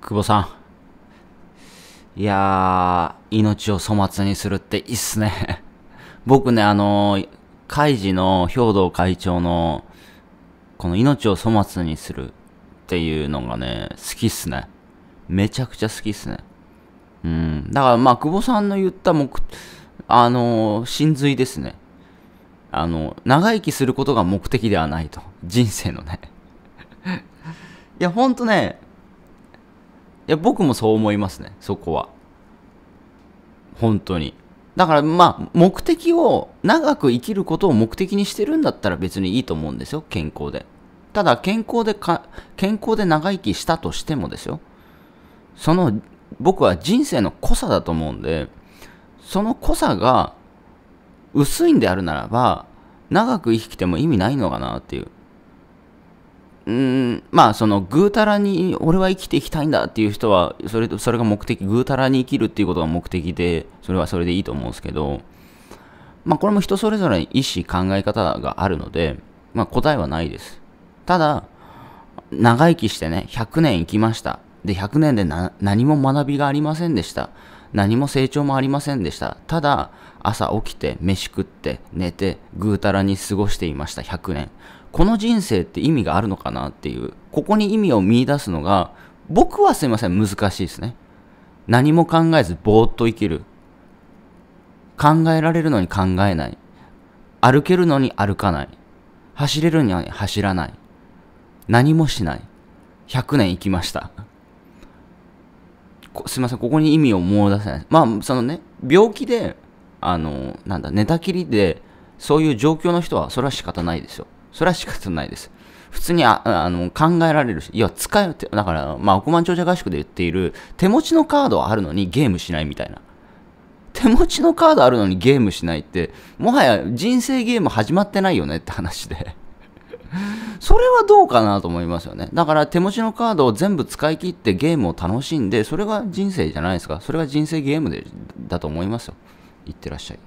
久保さん。いやー、命を粗末にするっていいっすね。僕ね、あのー、カイジの兵道会長の、この命を粗末にするっていうのがね、好きっすね。めちゃくちゃ好きっすね。うん。だからまあ、久保さんの言った目、あの神真髄ですね。あの、長生きすることが目的ではないと。人生のね。いや、ほんとね、いや、僕もそう思いますね、そこは。本当に。だからまあ、目的を、長く生きることを目的にしてるんだったら別にいいと思うんですよ、健康で。ただ、健康でか、健康で長生きしたとしてもですよ。その、僕は人生の濃さだと思うんで、その濃さが薄いんであるならば、長く生きても意味ないのかなっていう。うんまあそのぐうたらに俺は生きていきたいんだっていう人はそれそれが目的ぐうたらに生きるっていうことが目的でそれはそれでいいと思うんですけどまあこれも人それぞれ意思考え方があるのでまあ答えはないですただ長生きしてね100年生きましたで100年で何も学びがありませんでした何も成長もありませんでした。ただ、朝起きて、飯食って、寝て、ぐうたらに過ごしていました、100年。この人生って意味があるのかなっていう、ここに意味を見出すのが、僕はすいません、難しいですね。何も考えず、ぼーっと生きる。考えられるのに考えない。歩けるのに歩かない。走れるのに走らない。何もしない。100年生きました。すいません、ここに意味を思い出せない。まあ、そのね、病気で、あの、なんだ、寝たきりで、そういう状況の人は、それは仕方ないですよ。それは仕方ないです。普通にああの考えられるし、いや、使えって、だから、まあ、億万長者合宿で言っている、手持ちのカードはあるのにゲームしないみたいな。手持ちのカードあるのにゲームしないって、もはや人生ゲーム始まってないよねって話でそれはどうかなと思いますよね。だから手持ちのカードを全部使い切ってゲームを楽しんで、それが人生じゃないですか。それが人生ゲームでだと思いますよ。いってらっしゃい。